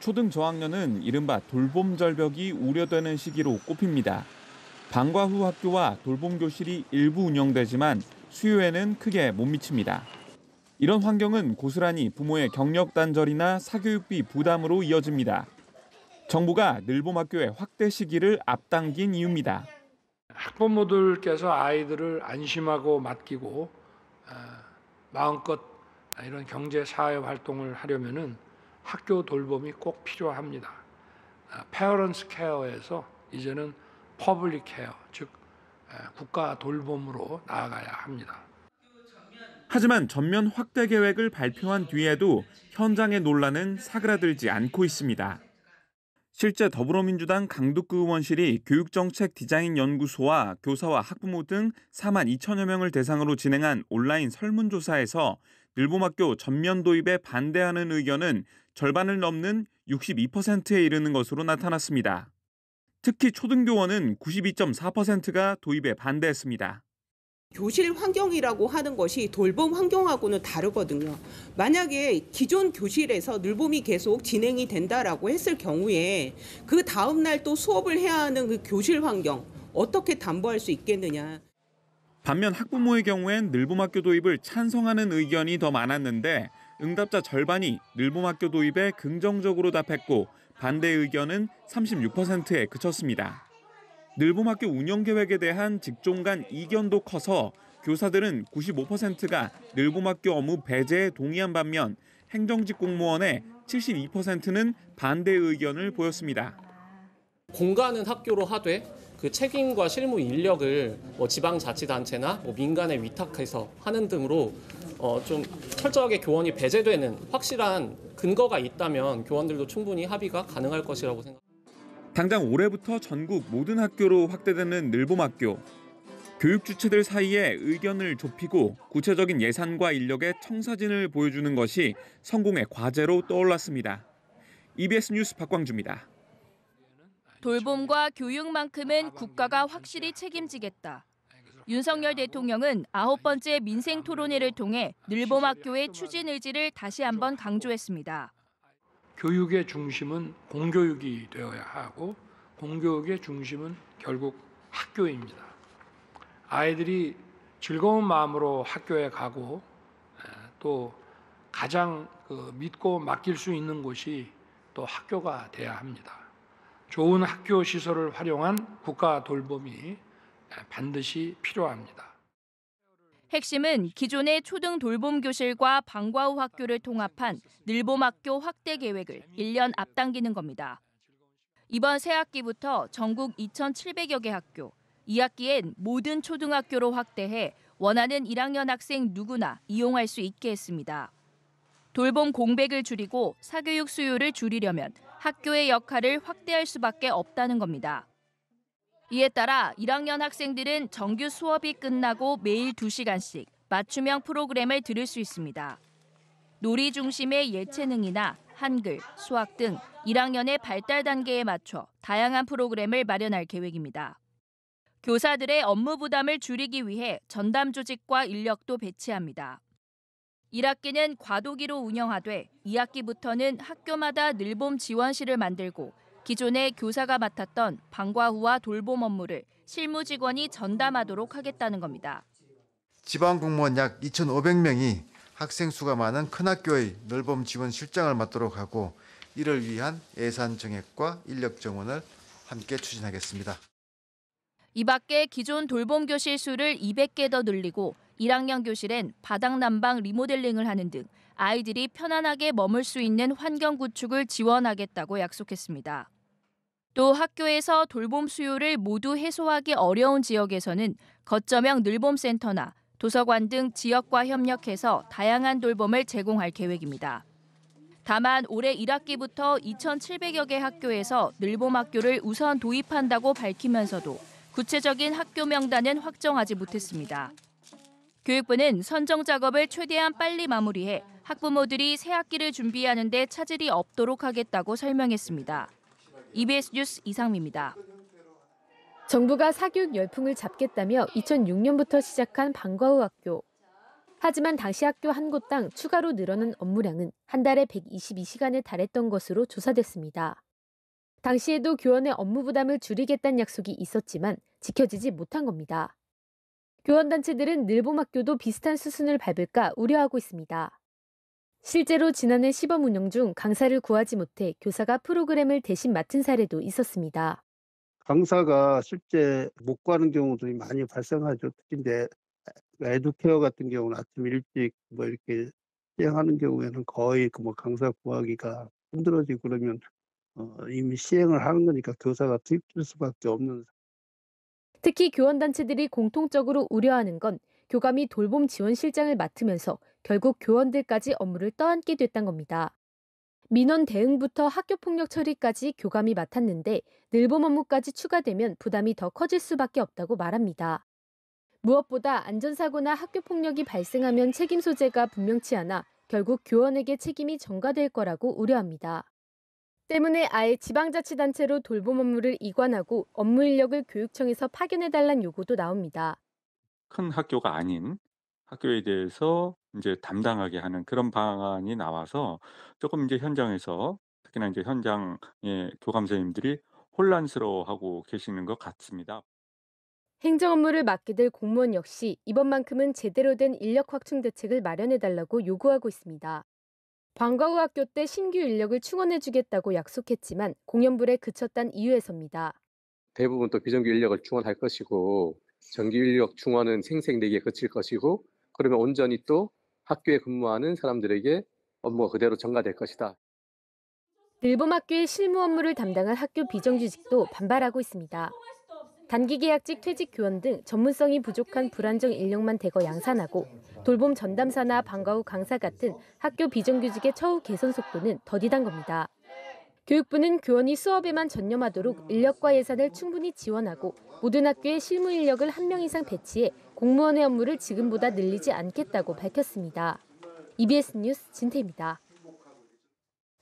초등 저학년은 이른바 돌봄 절벽이 우려되는 시기로 꼽힙니다. 방과 후 학교와 돌봄 교실이 일부 운영되지만 수요에는 크게 못 미칩니다. 이런 환경은 고스란히 부모의 경력 단절이나 사교육비 부담으로 이어집니다. 정부가 늘봄 학교의 확대 시기를 앞당긴 이유입니다. 학부모들께서 아이들을 안심하고 맡기고 아, 마음껏 이런 경제 사회 활동을 하려면은 학교 돌봄이 꼭 필요합니다. 페어런스 아, 케어에서 이제는 퍼블릭 케어, 즉 국가 돌봄으로 나아가야 합니다. 하지만 전면 확대 계획을 발표한 뒤에도 현장의 논란은 사그라들지 않고 있습니다. 실제 더불어민주당 강북구 의원실이 교육정책 디자인 연구소와 교사와 학부모 등 4만 2천여 명을 대상으로 진행한 온라인 설문조사에서 늘봄학교 전면 도입에 반대하는 의견은 절반을 넘는 62%에 이르는 것으로 나타났습니다. 특히 초등교원은 92.4%가 도입에 반대했습니다. 교실 환경이라고 하는 것이 돌봄 환경하고는 다르거든요. 만약에 기존 교실에서 늘봄이 계속 진행이 된다라고 했을 경우에 그 다음 날 또 수업을 해야 하는 그 교실 환경 어떻게 담보할 수 있겠느냐. 반면 학부모의 경우엔 늘봄 학교 도입을 찬성하는 의견이 더 많았는데 응답자 절반이 늘봄학교 도입에 긍정적으로 답했고 반대 의견은 36%에 그쳤습니다. 늘봄학교 운영 계획에 대한 직종 간 이견도 커서 교사들은 95%가 늘봄학교 업무 배제에 동의한 반면 행정직 공무원의 72%는 반대 의견을 보였습니다. 공간은 학교로 하되 그 책임과 실무 인력을 뭐 지방자치단체나 뭐 민간에 위탁해서 하는 등으로 어, 좀 철저하게 교원이 배제되는 확실한 근거가 있다면 교원들도 충분히 합의가 가능할 것이라고 생각합니다. 당장 올해부터 전국 모든 학교로 확대되는 늘봄학교. 교육 주체들 사이에 의견을 좁히고 구체적인 예산과 인력의 청사진을 보여주는 것이 성공의 과제로 떠올랐습니다. EBS 뉴스 박광주입니다. 돌봄과 교육만큼은 국가가 확실히 책임지겠다. 윤석열 대통령은 아홉 번째 민생 토론회를 통해 늘봄학교의 추진 의지를 다시 한번 강조했습니다. 교육의 중심은 공교육이 되어야 하고 공교육의 중심은 결국 학교입니다. 아이들이 즐거운 마음으로 학교에 가고 또 가장 그 믿고 맡길 수 있는 곳이 또 학교가 돼야 합니다. 좋은 학교 시설을 활용한 국가 돌봄이 반드시 필요합니다. 핵심은 기존의 초등 돌봄 교실과 방과후 학교를 통합한 늘봄학교 확대 계획을 1년 앞당기는 겁니다. 이번 새학기부터 전국 2,700여 개 학교, 2학기엔 모든 초등학교로 확대해 원하는 1학년 학생 누구나 이용할 수 있게 했습니다. 돌봄 공백을 줄이고 사교육 수요를 줄이려면 학교의 역할을 확대할 수밖에 없다는 겁니다. 이에 따라 1학년 학생들은 정규 수업이 끝나고 매일 2시간씩 맞춤형 프로그램을 들을 수 있습니다. 놀이 중심의 예체능이나 한글, 수학 등 1학년의 발달 단계에 맞춰 다양한 프로그램을 마련할 계획입니다. 교사들의 업무 부담을 줄이기 위해 전담 조직과 인력도 배치합니다. 1학기는 과도기로 운영하되 2학기부터는 학교마다 늘봄 지원실을 만들고 기존의 교사가 맡았던 방과후와 돌봄 업무를 실무 직원이 전담하도록 하겠다는 겁니다. 지방 공무원 약 2,500명이 학생 수가 많은 큰 학교의 넓음 지원 실장을 맡도록 하고 이를 위한 예산 정액과 인력 정원을 함께 추진하겠습니다. 이 밖에 기존 돌봄 교실 수를 200개 더 늘리고 1학년 교실엔 바닥 난방 리모델링을 하는 등 아이들이 편안하게 머물 수 있는 환경 구축을 지원하겠다고 약속했습니다. 또 학교에서 돌봄 수요를 모두 해소하기 어려운 지역에서는 거점형 늘봄센터나 도서관 등 지역과 협력해서 다양한 돌봄을 제공할 계획입니다. 다만 올해 1학기부터 2,700여 개 학교에서 늘봄 학교를 우선 도입한다고 밝히면서도 구체적인 학교 명단은 확정하지 못했습니다. 교육부는 선정 작업을 최대한 빨리 마무리해 학부모들이 새 학기를 준비하는 데 차질이 없도록 하겠다고 설명했습니다. EBS 뉴스 이상미입니다. 정부가 사교육 열풍을 잡겠다며 2006년부터 시작한 방과후 학교. 하지만 당시 학교 한 곳당 추가로 늘어난 업무량은 한 달에 122시간에 달했던 것으로 조사됐습니다. 당시에도 교원의 업무 부담을 줄이겠다는 약속이 있었지만 지켜지지 못한 겁니다. 교원단체들은 늘봄학교도 비슷한 수순을 밟을까 우려하고 있습니다. 실제로 지난해 시범 운영 중 강사를 구하지 못해 교사가 프로그램을 대신 맡은 사례도 있었습니다. 강사가 실제 못 가는 경우들이 많이 발생하죠. 특히 이제 에듀케어 같은 경우는 아침 일찍 뭐 이렇게 시행하는 경우에는 거의 그뭐 강사 구하기가 힘들어지고 그러면 어 이미 시행을 하는 거니까 교사가 투입될 수밖에 없는 특히 교원단체들이 공통적으로 우려하는 건 교감이 돌봄 지원 실장을 맡으면서 결국 교원들까지 업무를 떠안게 됐던 겁니다. 민원 대응부터 학교 폭력 처리까지 교감이 맡았는데 늘봄 업무까지 추가되면 부담이 더 커질 수밖에 없다고 말합니다. 무엇보다 안전사고나 학교 폭력이 발생하면 책임 소재가 분명치 않아 결국 교원에게 책임이 전가될 거라고 우려합니다. 때문에 아예 지방자치단체로 돌봄 업무를 이관하고 업무 인력을 교육청에서 파견해달란 요구도 나옵니다. 큰 학교가 아닌 학교에 대해서 인제 담당하게 하는 그런 방안이 나와서 조금 인제 현장에서 특히나 인제 현장의 교감 선생님들이 혼란스러워하고 계시는 것 같습니다. 행정 업무를 맡게 될 공무원 역시 이번만큼은 제대로 된 인력 확충 대책을 마련해 달라고 요구하고 있습니다. 방과후 학교 때 신규 인력을 충원해 주겠다고 약속했지만 공연불에 그쳤단 이유에서입니다. 대부분 또 비정규 인력을 충원할 것이고 전기 인력 충원은 생색내기에 그칠 것이고 그러면 온전히 또 학교에 근무하는 사람들에게 업무가 그대로 전가될 것이다. 일본 학교의 실무 업무를 담당한 학교 비정규직도 반발하고 있습니다. 단기 계약직 퇴직 교원 등 전문성이 부족한 불안정 인력만 대거 양산하고 돌봄 전담사나 방과 후 강사 같은 학교 비정규직의 처우 개선 속도는 더디단 겁니다. 교육부는 교원이 수업에만 전념하도록 인력과 예산을 충분히 지원하고 모든 학교에 실무 인력을 한 명 이상 배치해 공무원의 업무를 지금보다 늘리지 않겠다고 밝혔습니다. EBS 뉴스 진태입니다.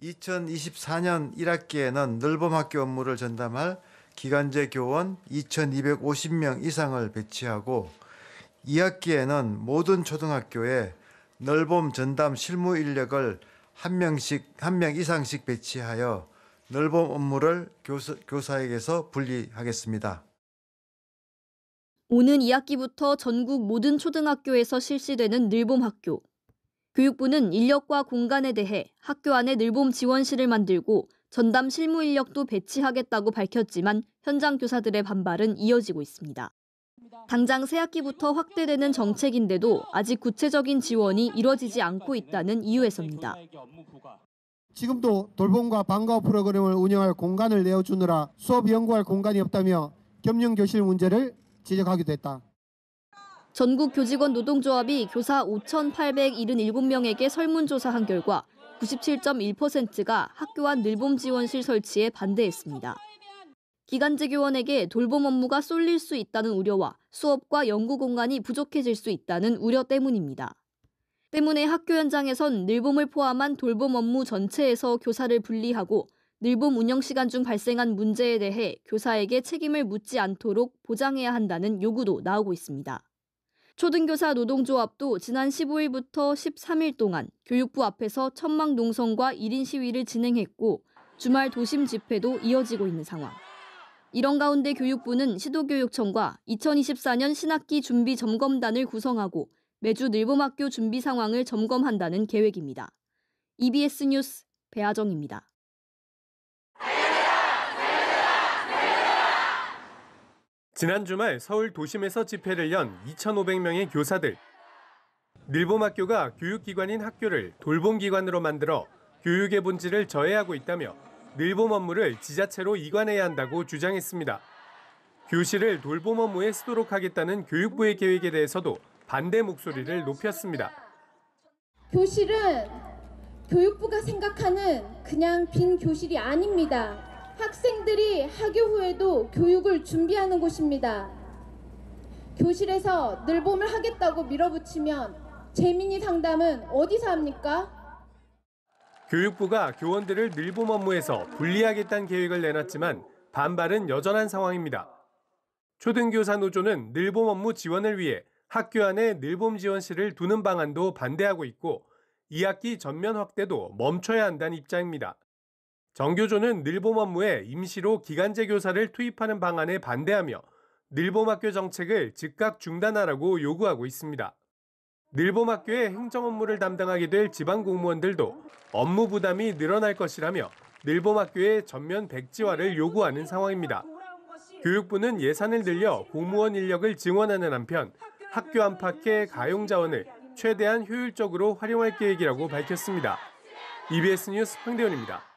2024년 1학기에는 늘봄학교 업무를 전담할 기간제 교원 2,250명 이상을 배치하고 2학기에는 모든 초등학교에 넓음 전담 실무 인력을 한 명씩 한 명 이상씩 배치하여 넓은 업무를 교사, 에게서 분리하겠습니다. 오는 2학기부터 전국 모든 초등학교에서 실시되는 늘봄 학교. 교육부는 인력과 공간에 대해 학교 안에 늘봄 지원실을 만들고 전담 실무 인력도 배치하겠다고 밝혔지만 현장 교사들의 반발은 이어지고 있습니다. 당장 새학기부터 확대되는 정책인데도 아직 구체적인 지원이 이뤄지지 않고 있다는 이유에서입니다. 지금도 돌봄과 방과 후 프로그램을 운영할 공간을 내어주느라 수업 연구할 공간이 없다며 겸용교실 문제를 지적하기도 했다. 전국 교직원 노동조합이 교사 5,877명에게 설문조사한 결과 97.1%가 학교 안 늘봄 지원실 설치에 반대했습니다. 기간제 교원에게 돌봄 업무가 쏠릴 수 있다는 우려와 수업과 연구 공간이 부족해질 수 있다는 우려 때문입니다. 때문에 학교 현장에선 늘봄을 포함한 돌봄 업무 전체에서 교사를 분리하고 늘봄 운영 시간 중 발생한 문제에 대해 교사에게 책임을 묻지 않도록 보장해야 한다는 요구도 나오고 있습니다. 초등교사 노동조합도 지난 15일부터 13일 동안 교육부 앞에서 천막 농성과 1인 시위를 진행했고 주말 도심 집회도 이어지고 있는 상황. 이런 가운데 교육부는 시도교육청과 2024년 신학기 준비 점검단을 구성하고 매주 늘봄학교 준비 상황을 점검한다는 계획입니다. EBS 뉴스 배아정입니다. 지난 주말 서울 도심에서 집회를 연 2,500명의 교사들. 늘봄학교가 교육기관인 학교를 돌봄기관으로 만들어 교육의 본질을 저해하고 있다며 늘봄 업무를 지자체로 이관해야 한다고 주장했습니다. 교실을 돌봄 업무에 쓰도록 하겠다는 교육부의 계획에 대해서도 반대 목소리를 높였습니다. 교실은 교육부가 생각하는 그냥 빈 교실이 아닙니다. 학생들이 학교 후에도 교육을 준비하는 곳입니다. 교실에서 늘봄을 하겠다고 밀어붙이면 재민이 상담은 어디서 합니까? 교육부가 교원들을 늘봄 업무에서 분리하겠다는 계획을 내놨지만 반발은 여전한 상황입니다. 초등교사 노조는 늘봄 업무 지원을 위해 학교 안에 늘봄 지원실을 두는 방안도 반대하고 있고 2학기 전면 확대도 멈춰야 한다는 입장입니다. 정교조는 늘봄 업무에 임시로 기간제 교사를 투입하는 방안에 반대하며 늘봄 학교 정책을 즉각 중단하라고 요구하고 있습니다. 늘봄 학교의 행정 업무를 담당하게 될 지방 공무원들도 업무 부담이 늘어날 것이라며 늘봄 학교의 전면 백지화를 요구하는 상황입니다. 교육부는 예산을 늘려 공무원 인력을 증원하는 한편 학교 안팎의 가용자원을 최대한 효율적으로 활용할 계획이라고 밝혔습니다. EBS 뉴스 황대현입니다.